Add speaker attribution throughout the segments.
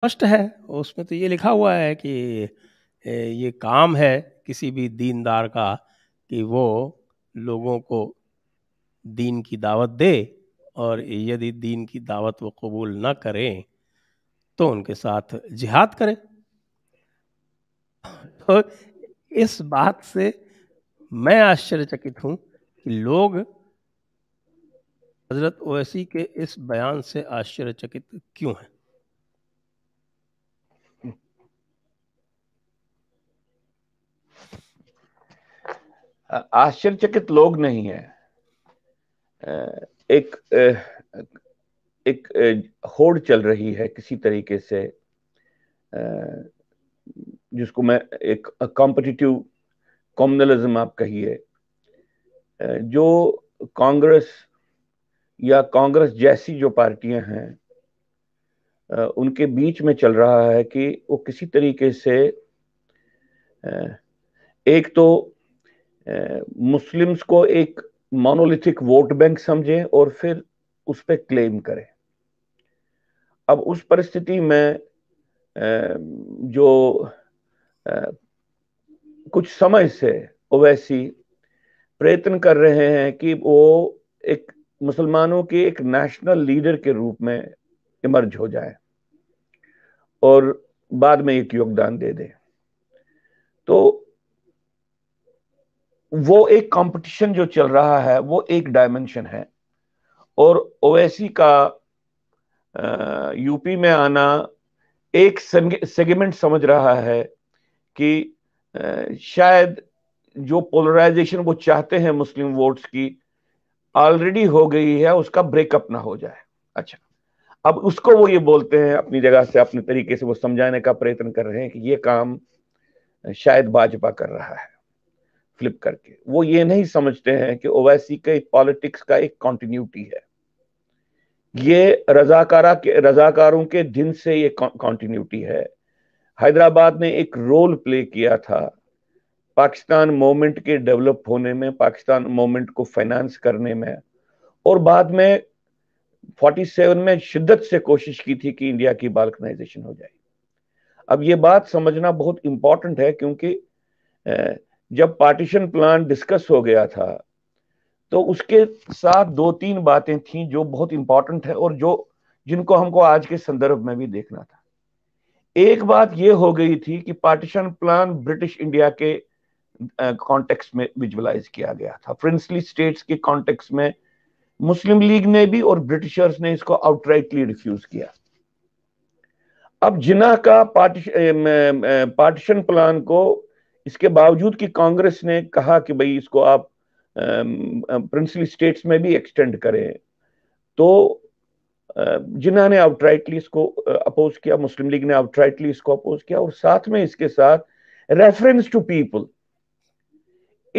Speaker 1: स्पष्ट है उसमें तो ये लिखा हुआ है कि ये काम है किसी भी दीनदार का कि वो लोगों को दीन की दावत दे और यदि दीन की दावत वो कबूल ना करें तो उनके साथ जिहाद करें तो इस बात से मैं आश्चर्यचकित हूँ कि लोग हजरत ओवैसी के इस बयान से आश्चर्यचकित क्यों हैं
Speaker 2: आश्चर्यचकित लोग नहीं है एक एक होड़ चल रही है किसी तरीके से जिसको मैं एक कॉम्पिटिटिव कॉम्युनलिज्म आप कहिए जो कांग्रेस या कांग्रेस जैसी जो पार्टियां हैं उनके बीच में चल रहा है कि वो किसी तरीके से एक तो मुस्लिम्स को एक मोनोलिथिक वोट बैंक समझे और फिर उस पर क्लेम करें अब उस परिस्थिति में जो कुछ समय से ओवैसी प्रयत्न कर रहे हैं कि वो एक मुसलमानों के एक नेशनल लीडर के रूप में इमर्ज हो जाए और बाद में एक योगदान दे दे तो वो एक कंपटीशन जो चल रहा है वो एक डायमेंशन है और ओएसी का यूपी में आना एक सेगमेंट समझ रहा है कि शायद जो पोलराइजेशन वो चाहते हैं मुस्लिम वोट्स की ऑलरेडी हो गई है उसका ब्रेकअप ना हो जाए अच्छा अब उसको वो ये बोलते हैं अपनी जगह से अपने तरीके से वो समझाने का प्रयत्न कर रहे हैं कि ये काम शायद भाजपा कर रहा है फ्लिप करके वो ये नहीं समझते हैं कि ओवैसी के पॉलिटिक्स का एक कॉन्टिन्यूटी है ये रजाकारा के रजाकारों के दिन से ये कॉन्टिन्यूटी है हैदराबाद ने एक रोल प्ले किया था पाकिस्तान मोमेंट के डेवलप होने में पाकिस्तान मोमेंट को फाइनेंस करने में और बाद में 47 में शिद्दत से कोशिश की थी कि इंडिया की बाल्कनाइजेशन हो जाए अब ये बात समझना बहुत इंपॉर्टेंट है क्योंकि जब पार्टीशन प्लान डिस्कस हो गया था तो उसके साथ दो तीन बातें थी जो बहुत इंपॉर्टेंट है और जो जिनको हमको आज के संदर्भ में भी देखना था एक बात यह हो गई थी कि पार्टीशन प्लान ब्रिटिश इंडिया के कॉन्टेक्स में विजुअलाइज किया गया था फ्रेंसली स्टेट्स के कॉन्टेक्स में मुस्लिम लीग ने भी और ब्रिटिशर्स ने इसको आउटराइटली रिफ्यूज किया अब जिना का पार्टी पार्टीशन प्लान को इसके बावजूद कि कांग्रेस ने कहा कि भाई इसको आप प्रिंसली स्टेट्स में भी एक्सटेंड करें तो जिन्होंने आउटराइटली इसको अपोज किया मुस्लिम लीग ने आउटराइटली इसको अपोज किया और साथ में इसके साथ रेफरेंस टू पीपल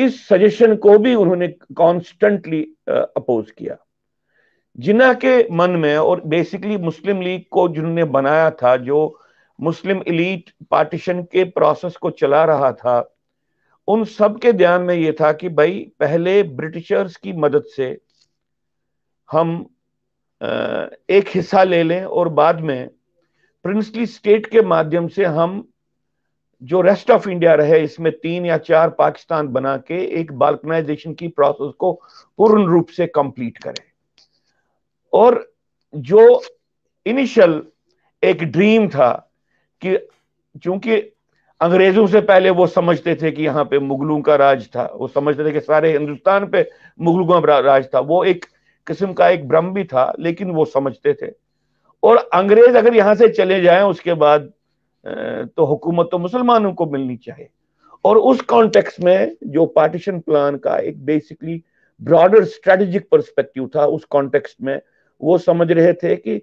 Speaker 2: इस सजेशन को भी उन्होंने कॉन्स्टेंटली अपोज किया जिन्ना के मन में और बेसिकली मुस्लिम लीग को जिन्होंने बनाया था जो मुस्लिम इलीट पार्टीशन के प्रोसेस को चला रहा था उन सब के ध्यान में यह था कि भाई पहले ब्रिटिशर्स की मदद से हम एक हिस्सा ले लें और बाद में प्रिंसली स्टेट के माध्यम से हम जो रेस्ट ऑफ इंडिया रहे इसमें तीन या चार पाकिस्तान बना के एक बाल्कनाइजेशन की प्रोसेस को पूर्ण रूप से कंप्लीट करें और जो इनिशियल एक ड्रीम था कि चूंकि अंग्रेजों से पहले वो समझते थे कि यहाँ पे मुगलों का राज था वो समझते थे कि सारे हिंदुस्तान पे मुगलों का राज था वो एक किस्म का एक भ्रम भी था लेकिन वो समझते थे और अंग्रेज अगर यहाँ से चले जाए उसके बाद तो हुकूमत तो मुसलमानों को मिलनी चाहिए और उस कॉन्टेक्स में जो पार्टीशन प्लान का एक बेसिकली ब्रॉडर स्ट्रेटेजिक पर्सपेक्टिव था उस कॉन्टेक्स्ट में वो समझ रहे थे कि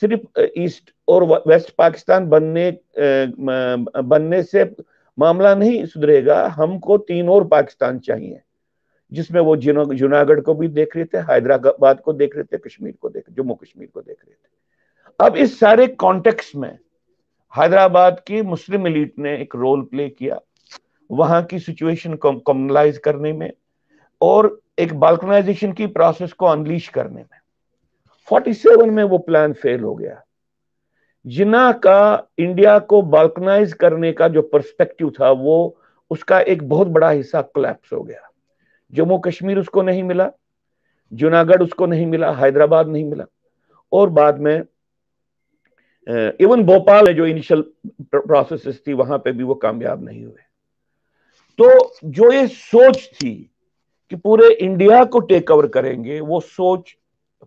Speaker 2: सिर्फ ईस्ट और वेस्ट पाकिस्तान बनने बनने से मामला नहीं सुधरेगा हमको तीन और पाकिस्तान चाहिए जिसमें वो जूनागढ़ को भी देख रहे थे हैदराबाद को देख रहे थे कश्मीर को देख जम्मू कश्मीर को देख रहे थे अब इस सारे कॉन्टेक्स में हैदराबाद की मुस्लिम इलीट ने एक रोल प्ले किया वहां की सिचुएशन को कम्युनलाइज करने में और एक बाल्कनाइजेशन की प्रोसेस को अनलीश करने में 47 में वो प्लान फेल हो गया जिना का इंडिया को बाल्कनाइज करने का जो परस्पेक्टिव था वो उसका एक बहुत बड़ा हिस्सा क्लैप्स हो गया जम्मू कश्मीर उसको नहीं मिला जूनागढ़ उसको नहीं मिला हैदराबाद नहीं मिला और बाद में इवन भोपाल में जो इनिशियल प्रोसेस थी वहां पे भी वो कामयाब नहीं हुए तो जो ये सोच थी कि पूरे इंडिया को टेक ओवर करेंगे वो सोच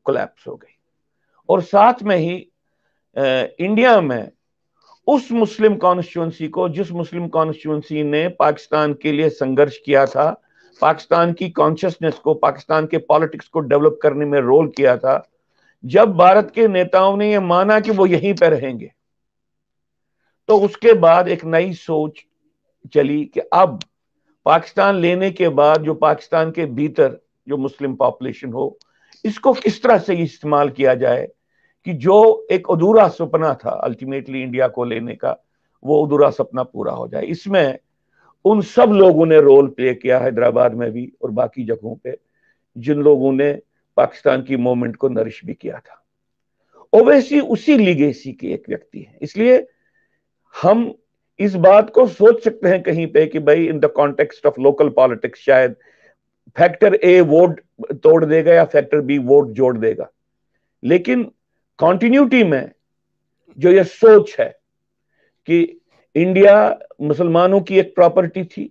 Speaker 2: कोलैप्स हो गई और साथ में ही आ, इंडिया में उस मुस्लिम कॉन्स्टिट्युएंसी को जिस मुस्लिम कॉन्स्टिट्युएंसी ने पाकिस्तान के लिए संघर्ष किया था पाकिस्तान की कॉन्शियसनेस को पाकिस्तान के पॉलिटिक्स को डेवलप करने में रोल किया था जब भारत के नेताओं ने यह माना कि वो यहीं पर रहेंगे तो उसके बाद एक नई सोच चली कि अब पाकिस्तान लेने के बाद जो पाकिस्तान के भीतर जो मुस्लिम पॉपुलेशन हो इसको किस तरह से इस्तेमाल किया जाए कि जो एक अधूरा सपना था अल्टीमेटली इंडिया को लेने का वो अधूरा सपना पूरा हो जाए इसमें उन सब लोगों ने रोल प्ले किया हैदराबाद में भी और बाकी जगहों पे जिन लोगों ने पाकिस्तान की मूवमेंट को नरिश भी किया था ओवैसी उसी लीगेसी के एक व्यक्ति है इसलिए हम इस बात को सोच सकते हैं कहीं पे कि भाई in the context of local politics शायद फैक्टर ए वोट तोड़ देगा या फैक्टर बी वोट जोड़ देगा लेकिन कॉन्टिन्यूटी में जो यह सोच है कि इंडिया मुसलमानों की एक प्रॉपर्टी थी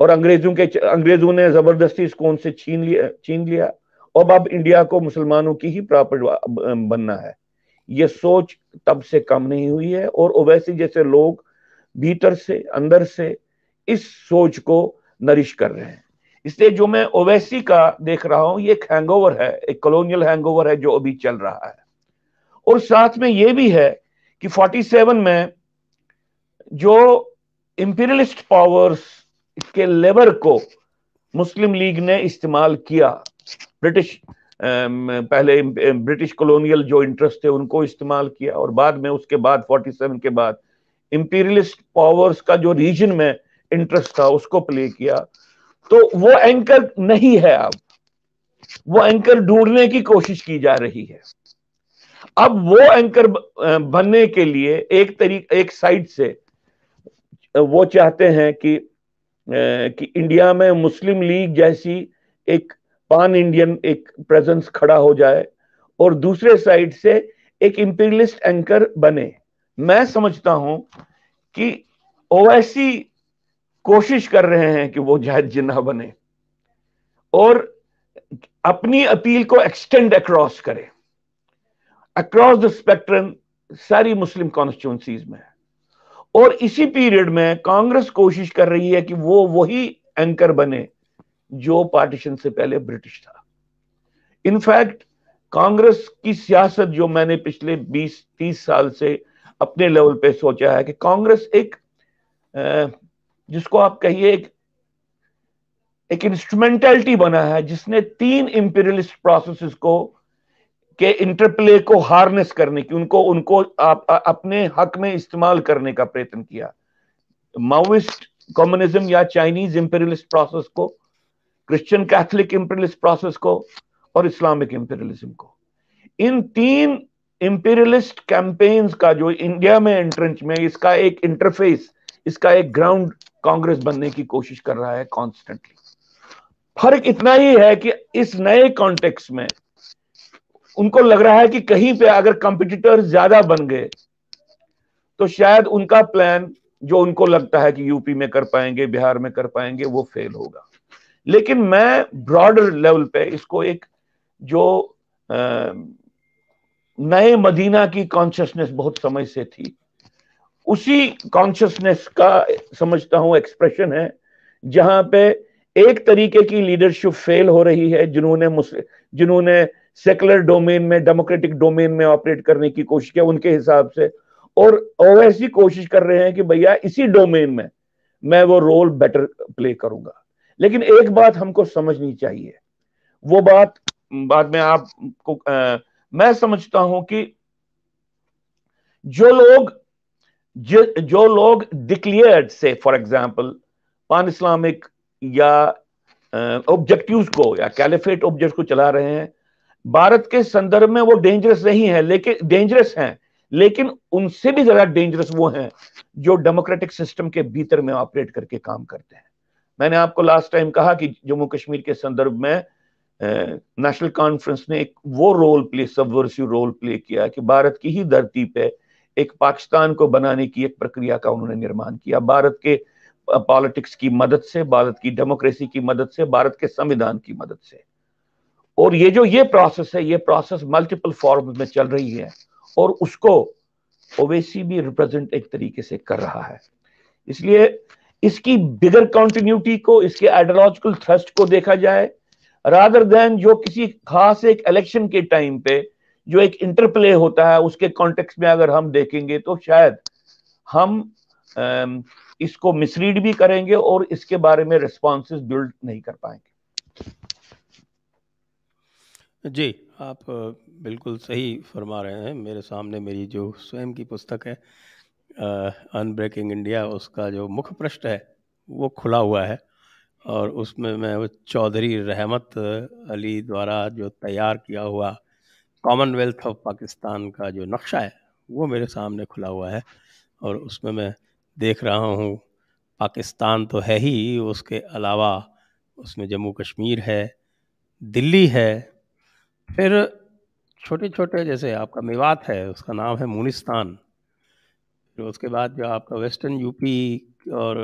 Speaker 2: और अंग्रेजों के अंग्रेजों ने जबरदस्ती इसको उनसे छीन लिया छीन लिया और अब इंडिया को मुसलमानों की ही प्रॉपर्टी बनना है ये सोच तब से कम नहीं हुई है और ओवैसी जैसे लोग भीतर से अंदर से इस सोच को नरिश कर रहे हैं इसलिए जो मैं ओवैसी का देख रहा हूं ये एक हैंगओवर है एक कॉलोनियल हैंगओवर है जो अभी चल रहा है और साथ में ये भी है कि 47 में जो इंपीरियलिस्ट पावर्स के लेबर को मुस्लिम लीग ने इस्तेमाल किया ब्रिटिश पहले ब्रिटिश कॉलोनियल जो इंटरेस्ट थे उनको इस्तेमाल किया और बाद में उसके बाद 47 के बाद इंपीरियलिस्ट पावर्स का जो रीजन में इंटरेस्ट था उसको प्ले किया तो वो एंकर नहीं है अब वो एंकर ढूंढने की कोशिश की जा रही है अब वो एंकर बनने के लिए एक तरीक एक साइड से वो चाहते हैं कि कि इंडिया में मुस्लिम लीग जैसी एक पान इंडियन एक प्रेजेंस खड़ा हो जाए और दूसरे साइड से एक इंपीरियलिस्ट एंकर बने मैं समझता हूं कि ओवैसी कोशिश कर रहे हैं कि वो जायद जिन्ना बने और अपनी अपील को एक्सटेंड अक्रॉस करें अक्रॉस द स्पेक्ट्रम सारी मुस्लिम कॉन्स्टिट्यूंसीज में और इसी पीरियड में कांग्रेस कोशिश कर रही है कि वो वही एंकर बने जो पार्टीशन से पहले ब्रिटिश था इनफैक्ट कांग्रेस की सियासत जो मैंने पिछले 20-30 साल से अपने लेवल पे सोचा है कि कांग्रेस एक जिसको आप कहिए एक एक इंस्ट्रूमेंटलिटी बना है जिसने तीन इंपीरियलिस्ट प्रोसेस को के इंटरप्ले को हार्नेस करने की उनको उनको आप अपने हक में इस्तेमाल करने का प्रयत्न किया माओइस्ट कम्युनिज्म या चाइनीज इंपीरियलिस्ट प्रोसेस को क्रिश्चियन कैथोलिक इंपीरियलिस्ट प्रोसेस को और इस्लामिक इंपीरियलिज्म को इन तीन इंपीरियलिस्ट कैंपेन्स का जो इंडिया में एंट्रेंच में इसका एक इंटरफेस इसका एक ग्राउंड कांग्रेस बनने की कोशिश कर रहा है कॉन्स्टेंटली फर्क इतना ही है कि इस नए कॉन्टेक्स्ट में उनको लग रहा है कि कहीं पे अगर कंपिटिटर ज्यादा बन गए तो शायद उनका प्लान जो उनको लगता है कि यूपी में कर पाएंगे बिहार में कर पाएंगे वो फेल होगा लेकिन मैं ब्रॉडर लेवल पे इसको एक जो नए मदीना की कॉन्शियसनेस बहुत समय से थी उसी कॉन्शियसनेस का समझता हूं एक्सप्रेशन है जहां पे एक तरीके की लीडरशिप फेल हो रही है जिन्होंने जिन्होंने सेकुलर डोमेन में डेमोक्रेटिक डोमेन में ऑपरेट करने की कोशिश किया उनके हिसाब से और ओवैसी कोशिश कर रहे हैं कि भैया इसी डोमेन में मैं वो रोल बेटर प्ले करूंगा लेकिन एक बात हमको समझनी चाहिए वो बात बाद में आपको मैं समझता हूं कि जो लोग जो जो लोग डिक्लेयर्ड से फॉर एग्जांपल पान इस्लामिक या ऑब्जेक्टिव्स को या कैलिफेट ऑब्जेक्ट को चला रहे हैं भारत के संदर्भ में वो डेंजरस नहीं है लेकिन डेंजरस हैं लेकिन उनसे भी ज्यादा डेंजरस वो हैं जो डेमोक्रेटिक सिस्टम के भीतर में ऑपरेट करके काम करते हैं मैंने आपको लास्ट टाइम कहा कि जम्मू कश्मीर के संदर्भ में नेशनल कॉन्फ्रेंस ने एक वो role play subversive role play किया कि भारत की ही धरती पे एक पाकिस्तान को बनाने की एक प्रक्रिया का उन्होंने निर्माण किया भारत के पॉलिटिक्स की मदद से भारत की डेमोक्रेसी की मदद से भारत के संविधान की मदद से और ये जो ये प्रोसेस है ये प्रोसेस मल्टीपल फॉर्म में चल रही है और उसको ओवेसी भी रिप्रेजेंट एक तरीके से कर रहा है इसलिए इसकी बिगर कॉन्टिन्यूटी को इसके आइडियोलॉजिकल थ्रस्ट को देखा जाए रादर देन जो किसी खास एक इलेक्शन के टाइम पे जो एक इंटरप्ले होता है उसके कॉन्टेक्स्ट में अगर हम देखेंगे तो शायद हम इसको मिसरीड भी करेंगे और इसके बारे में रिस्पॉन्स बिल्ड नहीं कर पाएंगे
Speaker 1: जी आप बिल्कुल सही फरमा रहे हैं मेरे सामने मेरी जो स्वयं की पुस्तक है अनब्रेकिंग इंडिया उसका जो मुख्य पृष्ठ है वो खुला हुआ है और उसमें मैं वो चौधरी रहमत अली द्वारा जो तैयार किया हुआ कॉमनवेल्थ ऑफ पाकिस्तान का जो नक्शा है वो मेरे सामने खुला हुआ है और उसमें मैं देख रहा हूँ पाकिस्तान तो है ही उसके अलावा उसमें जम्मू कश्मीर है दिल्ली है फिर छोटे छोटे जैसे आपका मेवात है उसका नाम है मूनिस्तान फिर उसके बाद जो आपका वेस्टर्न यूपी और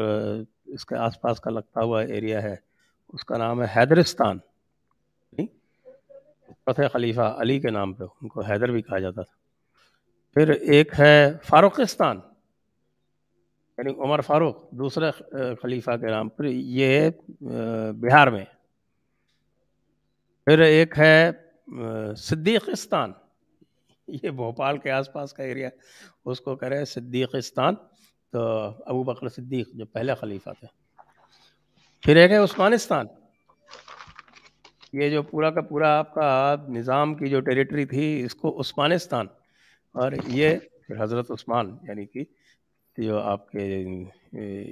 Speaker 1: इसके आसपास का लगता हुआ एरिया है उसका नाम है हैदरिस्तान नहीं? फतः खलीफा अली के नाम पे उनको हैदर भी कहा जाता था फिर एक है फ़ारुक़िस्तान यानी उमर फारूक दूसरे खलीफा के नाम पर ये बिहार में फिर एक है सिद्दीकिस्तान ये भोपाल के आसपास का एरिया उसको कह रहे हैं सिद्दीकिस्तान तो अबू बकर सिद्दीक जो पहले खलीफा थे फिर एक है उस्मानिस्तान ये जो पूरा का पूरा आपका निज़ाम की जो टेरिटरी थी इसको उस्मानिस्तान और ये हज़रत उस्मान यानी कि जो आपके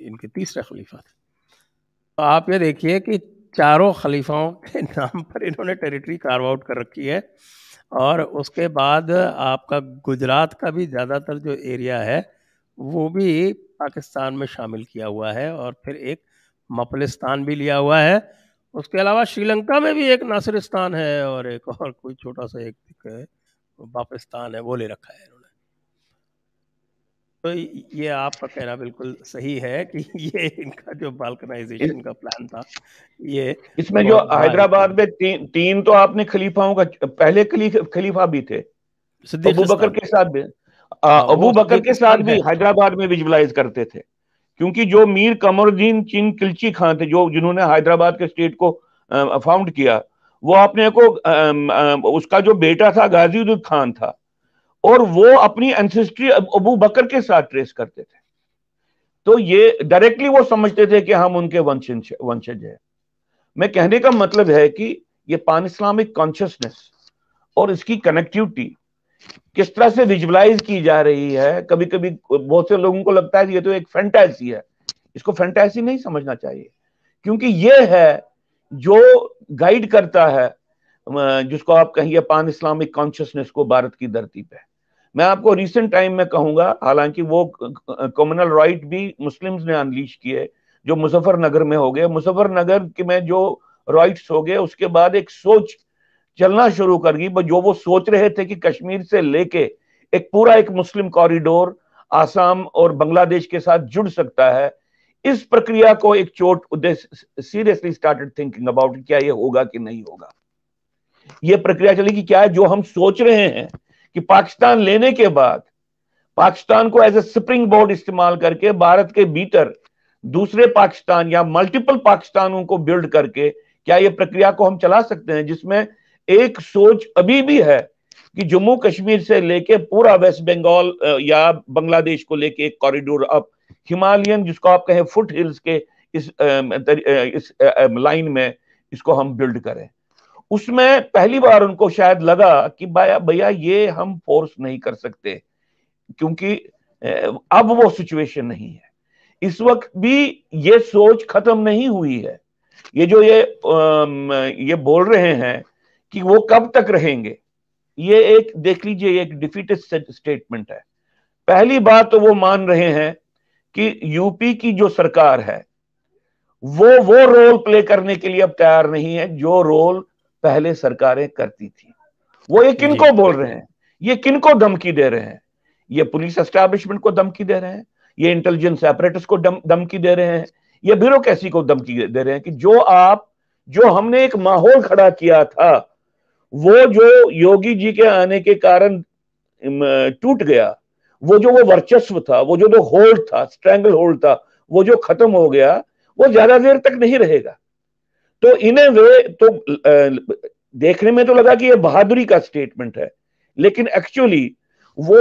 Speaker 1: इनके तीसरे खलीफा थे तो आप ये देखिए कि चारों खलीफाओं के नाम पर इन्होंने टेरिटरी कार्व आउट कर रखी है और उसके बाद आपका गुजरात का भी ज़्यादातर जो एरिया है वो भी पाकिस्तान में शामिल किया हुआ है और फिर एक मपलिस्तान भी लिया हुआ है उसके अलावा श्रीलंका में भी एक नासिरिस्तान है और एक और कोई छोटा सा एक है है वो ले रखा है इन्होंने तो ये आपका कहना बिल्कुल सही है कि ये इनका जो बालकनाइजेशन का प्लान था ये इसमें जो हैदराबाद
Speaker 2: में तीन तीन तो आपने खलीफाओं का पहले खलीफा भी थे अबू बकर के साथ भी
Speaker 1: हाँ, अबू बकर के साथ
Speaker 2: भी हैदराबाद में विजुअलाइज करते थे क्योंकि जो मीर कमरुद्दीन चिंग किलची खान थे जो जिन्होंने हैदराबाद के स्टेट को फाउंड किया वो अपने को उसका जो बेटा था गाजी खान था और वो अपनी एंसेस्ट्री अबू बकर के साथ ट्रेस करते थे तो ये डायरेक्टली वो समझते थे कि हम उनके वंशज वंशज हैं मैं कहने का मतलब है कि ये पान इस्लामिक कॉन्शियसनेस और इसकी कनेक्टिविटी किस तरह से विजुअलाइज की जा रही है कभी कभी बहुत से लोगों को लगता है कि ये तो एक फैंटेसी है इसको फैंटेसी नहीं समझना चाहिए क्योंकि ये है जो गाइड करता है जिसको आप कहिए पान इस्लामिक कॉन्शियसनेस को भारत की धरती पे मैं आपको रिसेंट टाइम में कहूंगा हालांकि वो कॉमनल राइट भी मुस्लिम्स ने अनलीश किए जो मुजफ्फरनगर में हो गए मुजफ्फरनगर के में जो राइट्स हो गए उसके बाद एक सोच चलना शुरू कर गई जो वो सोच रहे थे कि कश्मीर से लेके एक पूरा एक मुस्लिम कॉरिडोर आसाम और बांग्लादेश के साथ जुड़ सकता है इस प्रक्रिया को एक चोट सीरियसली स्टार्टेड थिंकिंग अबाउट क्या ये होगा कि नहीं होगा ये प्रक्रिया चलेगी क्या है जो हम सोच रहे हैं कि पाकिस्तान लेने के बाद पाकिस्तान को एज ए स्प्रिंग बोर्ड इस्तेमाल करके भारत के भीतर दूसरे पाकिस्तान या मल्टीपल पाकिस्तानों को बिल्ड करके क्या ये प्रक्रिया को हम चला सकते हैं जिसमें एक सोच अभी भी है कि जम्मू कश्मीर से लेके पूरा वेस्ट बंगाल या बांग्लादेश को लेके एक कॉरिडोर अप हिमालयन जिसको आप कहें फुट हिल्स के इस इस लाइन में इसको हम बिल्ड करें उसमें पहली बार उनको शायद लगा कि भैया भैया ये हम फोर्स नहीं कर सकते क्योंकि अब वो सिचुएशन नहीं है इस वक्त भी ये सोच खत्म नहीं हुई है ये जो ये ये बोल रहे हैं कि वो कब तक रहेंगे ये एक देख लीजिए एक डिफिटेड स्टेटमेंट है पहली बात तो वो मान रहे हैं कि यूपी की जो सरकार है वो वो रोल प्ले करने के लिए अब तैयार नहीं है जो रोल पहले सरकारें करती थी वो ये किनको बोल रहे हैं ये किनको धमकी दे रहे हैं ये पुलिस एस्टेब्लिशमेंट को धमकी दे रहे हैं ये इंटेलिजेंस ऑपरेटर्स को धमकी दे रहे हैं ये ब्यूरोक्रेसी को धमकी दे रहे हैं कि जो आप जो हमने एक माहौल खड़ा किया था वो जो योगी जी के आने के कारण टूट गया वो जो वो वर्चस्व था वो जो होल्ड था स्ट्रैंगल होल्ड था वो जो खत्म हो गया वो ज्यादा देर तक नहीं रहेगा तो इन्हें वे तो देखने में तो लगा कि ये बहादुरी का स्टेटमेंट है लेकिन एक्चुअली वो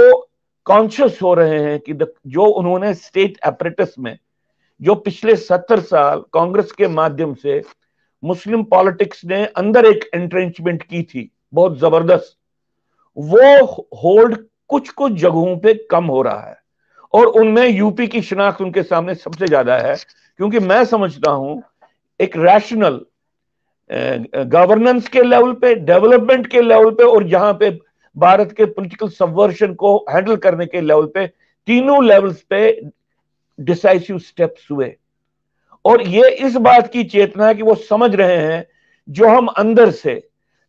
Speaker 2: कॉन्शियस हो रहे हैं कि जो उन्होंने स्टेट एपरेटस में जो पिछले सत्तर साल कांग्रेस के माध्यम से मुस्लिम पॉलिटिक्स ने अंदर एक एंट्रेंचमेंट की थी बहुत जबरदस्त वो होल्ड कुछ कुछ जगहों पे कम हो रहा है और उनमें यूपी की शिनाख्त उनके सामने सबसे ज्यादा है क्योंकि मैं समझता हूं एक रैशनल गवर्नेंस के लेवल पे डेवलपमेंट के लेवल पे और जहां पे भारत के पॉलिटिकल सबवर्शन को हैंडल करने के लेवल पे तीनों लेवल्स पे डिसाइसिव स्टेप्स हुए और ये इस बात की चेतना है कि वो समझ रहे हैं जो हम अंदर से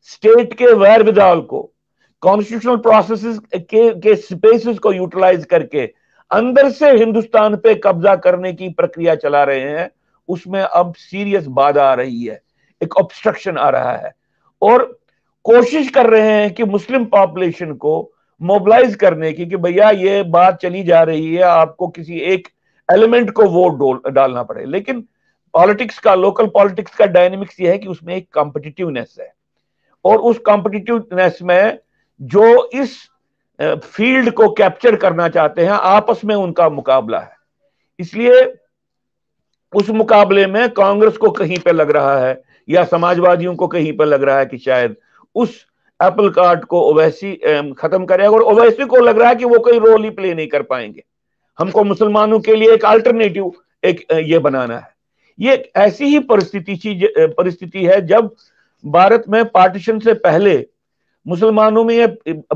Speaker 2: स्टेट के वैर विदाल को कॉन्स्टिट्यूशनल प्रोसेस के के स्पेसेस को यूटिलाइज करके अंदर से हिंदुस्तान पे कब्जा करने की प्रक्रिया चला रहे हैं उसमें अब सीरियस बाधा आ रही है एक ऑब्स्ट्रक्शन आ रहा है और कोशिश कर रहे हैं कि मुस्लिम पॉपुलेशन को मोबिलाइज करने की कि भैया ये बात चली जा रही है आपको किसी एक एलिमेंट को वोट डालना पड़े लेकिन पॉलिटिक्स का लोकल पॉलिटिक्स का डायनेमिक्स ये है कि उसमें एक कॉम्पिटिटिवनेस है और उस कॉम्पिटिटिवनेस में जो इस फील्ड को कैप्चर करना चाहते हैं आपस में उनका मुकाबला है इसलिए उस मुकाबले में कांग्रेस को कहीं पर लग रहा है या समाजवादियों को कहीं पर लग रहा है कि शायद उस एप्पल कार्ड को ओवैसी खत्म करेगा और ओवैसी को लग रहा है कि वो कोई रोल ही प्ले नहीं कर पाएंगे हमको मुसलमानों के लिए एक अल्टरनेटिव एक ये बनाना है ये ऐसी ही परिस्थिति परिस्थिति है जब भारत में पार्टीशन से पहले मुसलमानों में ये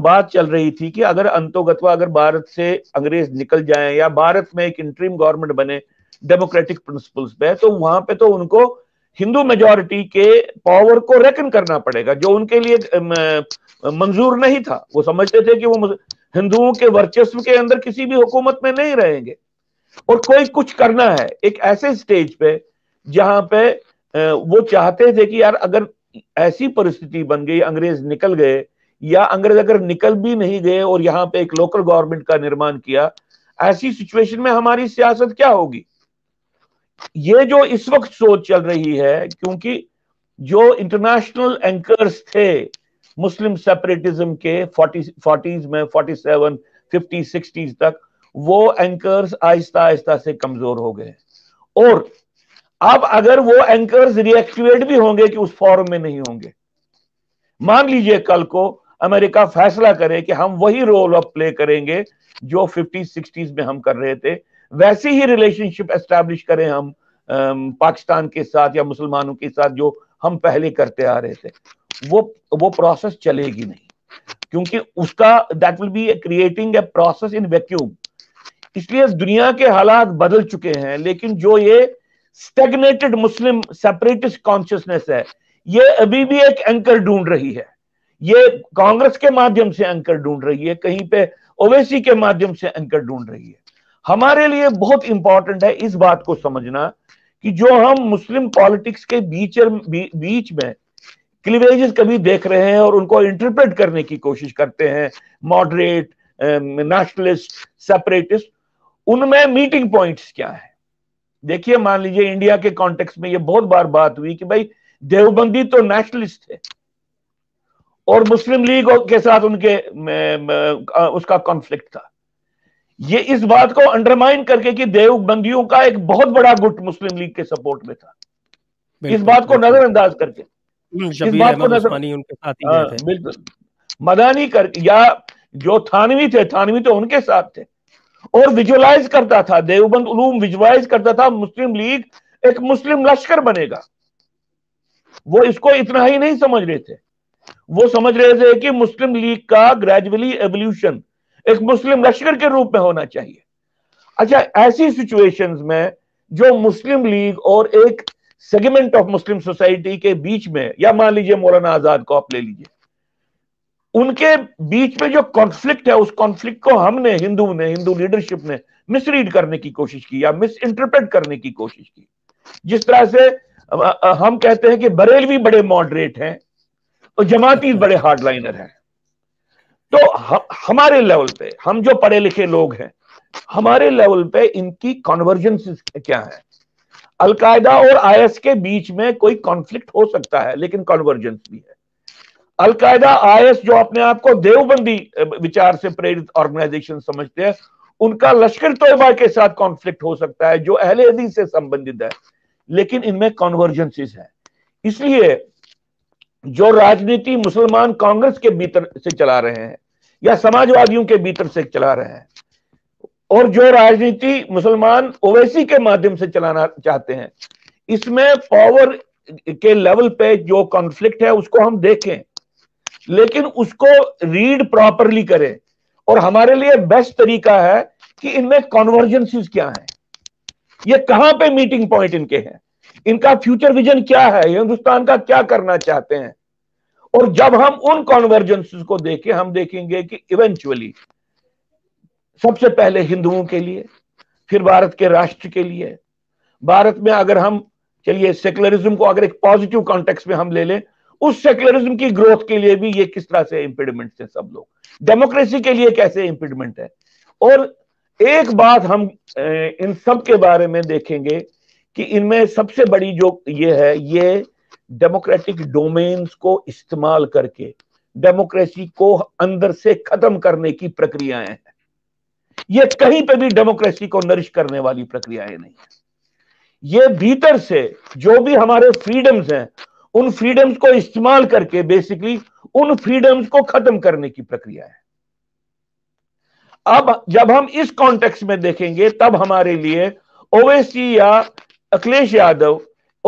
Speaker 2: बात चल रही थी कि अगर अंतोगतवा अगर भारत से अंग्रेज निकल जाए या भारत में एक इंट्रीम गवर्नमेंट बने डेमोक्रेटिक प्रिंसिपल्स पे तो वहां पे तो उनको हिंदू मेजोरिटी के पावर को रेकन करना पड़ेगा जो उनके लिए मंजूर नहीं था वो समझते थे कि वो हिंदुओं के वर्चस्व के अंदर किसी भी हुकूमत में नहीं रहेंगे और कोई कुछ करना है एक ऐसे स्टेज पे जहां पे वो चाहते थे कि यार अगर ऐसी परिस्थिति बन गई अंग्रेज निकल गए या अंग्रेज अगर निकल भी नहीं गए और यहाँ पे एक लोकल गवर्नमेंट का निर्माण किया ऐसी सिचुएशन में हमारी सियासत क्या होगी ये जो इस वक्त सोच चल रही है क्योंकि जो इंटरनेशनल एंकर्स थे मुस्लिम सेपरेटिज्म के फोर्टी फोर्टीज में फोर्टी सेवन फिफ्टी सिक्सटीज तक वो एंकर्स आहिस्ता आहिस्ता से कमजोर हो गए और अब अगर वो एंकर्स रिएक्टिवेट भी होंगे कि उस फॉरम में नहीं होंगे मान लीजिए कल को अमेरिका फैसला करे कि हम वही रोल ऑफ प्ले करेंगे जो फिफ्टी सिक्सटीज में हम कर रहे थे वैसी ही रिलेशनशिप एस्टेब्लिश करें हम पाकिस्तान के साथ या मुसलमानों के साथ जो हम पहले करते आ रहे थे वो वो प्रोसेस चलेगी नहीं क्योंकि उसका that will be creating a process in vacuum इसलिए दुनिया के हालात बदल चुके हैं लेकिन जो ये स्टेगनेटेड मुस्लिम सेपरेटिस्ट कॉन्शियसनेस है ये अभी भी एक एंकर ढूंढ रही है ये कांग्रेस के माध्यम से एंकर ढूंढ रही है कहीं पे ओवेसी के माध्यम से एंकर ढूंढ रही है हमारे लिए बहुत इंपॉर्टेंट है इस बात को समझना कि जो हम मुस्लिम पॉलिटिक्स के बीच बीच में क्लिवेजेस कभी देख रहे हैं और उनको इंटरप्रेट करने की कोशिश करते हैं मॉडरेट नेशनलिस्ट सेपरेटिस्ट उनमें मीटिंग पॉइंट्स क्या है देखिए मान लीजिए इंडिया के कॉन्टेक्स्ट में ये बहुत बार बात हुई कि भाई देवबंदी तो नेशनलिस्ट है और मुस्लिम लीग के साथ उनके um, uh, उसका कॉन्फ्लिक्ट था ये इस बात को अंडरमाइन करके कि देवबंदियों का एक बहुत बड़ा गुट मुस्लिम लीग के सपोर्ट में था इस बात को नजरअंदाज करके हाँ, मदानी कर या जो थानवी थे थानवी तो उनके साथ थे और विजुअलाइज करता था देवबंद उलूम विजुअलाइज करता था मुस्लिम लीग एक मुस्लिम लश्कर बनेगा वो इसको इतना ही नहीं समझ रहे थे वो समझ रहे थे कि मुस्लिम लीग का ग्रेजुअली एवोल्यूशन एक मुस्लिम लश्कर के रूप में होना चाहिए अच्छा ऐसी सिचुएशंस में जो मुस्लिम लीग और एक सेगमेंट ऑफ मुस्लिम सोसाइटी के बीच में या मान लीजिए मौलाना आजाद को आप ले लीजिए उनके बीच में जो कॉन्फ्लिक्ट है उस कॉन्फ्लिक्ट को हमने हिंदू ने हिंदू लीडरशिप ने मिसरीड करने की कोशिश की या मिस इंटरप्रेट करने की कोशिश की जिस तरह से हम कहते हैं कि बरेलवी बड़े मॉडरेट हैं और जमाती बड़े हार्डलाइनर हैं तो हमारे लेवल पे हम जो पढ़े लिखे लोग हैं हमारे लेवल पे इनकी कॉन्वर्जेंसिस क्या है अलकायदा और आईएस के बीच में कोई कॉन्फ्लिक्ट हो सकता है लेकिन कॉन्वर्जेंस भी है अलकायदा आईएस जो अपने आप को देवबंदी विचार से प्रेरित ऑर्गेनाइजेशन समझते हैं उनका लश्कर तोयबा के साथ कॉन्फ्लिक्ट हो सकता है जो अहले हदीस से संबंधित है लेकिन इनमें कॉन्वर्जेंसिस है इसलिए जो राजनीति मुसलमान कांग्रेस के भीतर से चला रहे हैं या समाजवादियों के भीतर से चला रहे हैं और जो राजनीति मुसलमान ओवैसी के माध्यम से चलाना चाहते हैं इसमें पावर के लेवल पे जो कॉन्फ्लिक्ट है उसको हम देखें लेकिन उसको रीड प्रॉपरली करें और हमारे लिए बेस्ट तरीका है कि इनमें कॉन्वर्जेंसीज क्या हैं ये कहां पे मीटिंग पॉइंट इनके हैं इनका फ्यूचर विजन क्या है हिंदुस्तान का क्या करना चाहते हैं और जब हम उन कॉन्वर्जेंसीज को देखें हम देखेंगे कि इवेंचुअली सबसे पहले हिंदुओं के लिए फिर भारत के राष्ट्र के लिए भारत में अगर हम चलिए सेकुलरिज्म को अगर एक पॉजिटिव कॉन्टेक्स्ट में हम ले लें उस सेकुलरिज्म की ग्रोथ के लिए भी ये किस तरह से इंपीडमेंट है सब लोग डेमोक्रेसी के लिए कैसे इंपीडमेंट है और एक बात हम इन सब के बारे में देखेंगे कि इनमें सबसे बड़ी जो ये है ये डेमोक्रेटिक डोमेन्स को इस्तेमाल करके डेमोक्रेसी को अंदर से खत्म करने की प्रक्रियाएं हैं ये कहीं पे भी डेमोक्रेसी को नरिश करने वाली प्रक्रियाएं नहीं ये भीतर से जो भी हमारे फ्रीडम्स हैं उन फ्रीडम्स को इस्तेमाल करके बेसिकली उन फ्रीडम्स को खत्म करने की प्रक्रिया है अब जब हम इस कॉन्टेक्स्ट में देखेंगे तब हमारे लिए ओवैसी या अखिलेश यादव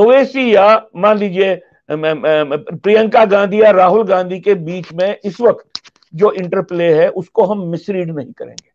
Speaker 2: ओवैसी या मान लीजिए प्रियंका गांधी या राहुल गांधी के बीच में इस वक्त जो इंटरप्ले है उसको हम मिसरीड नहीं करेंगे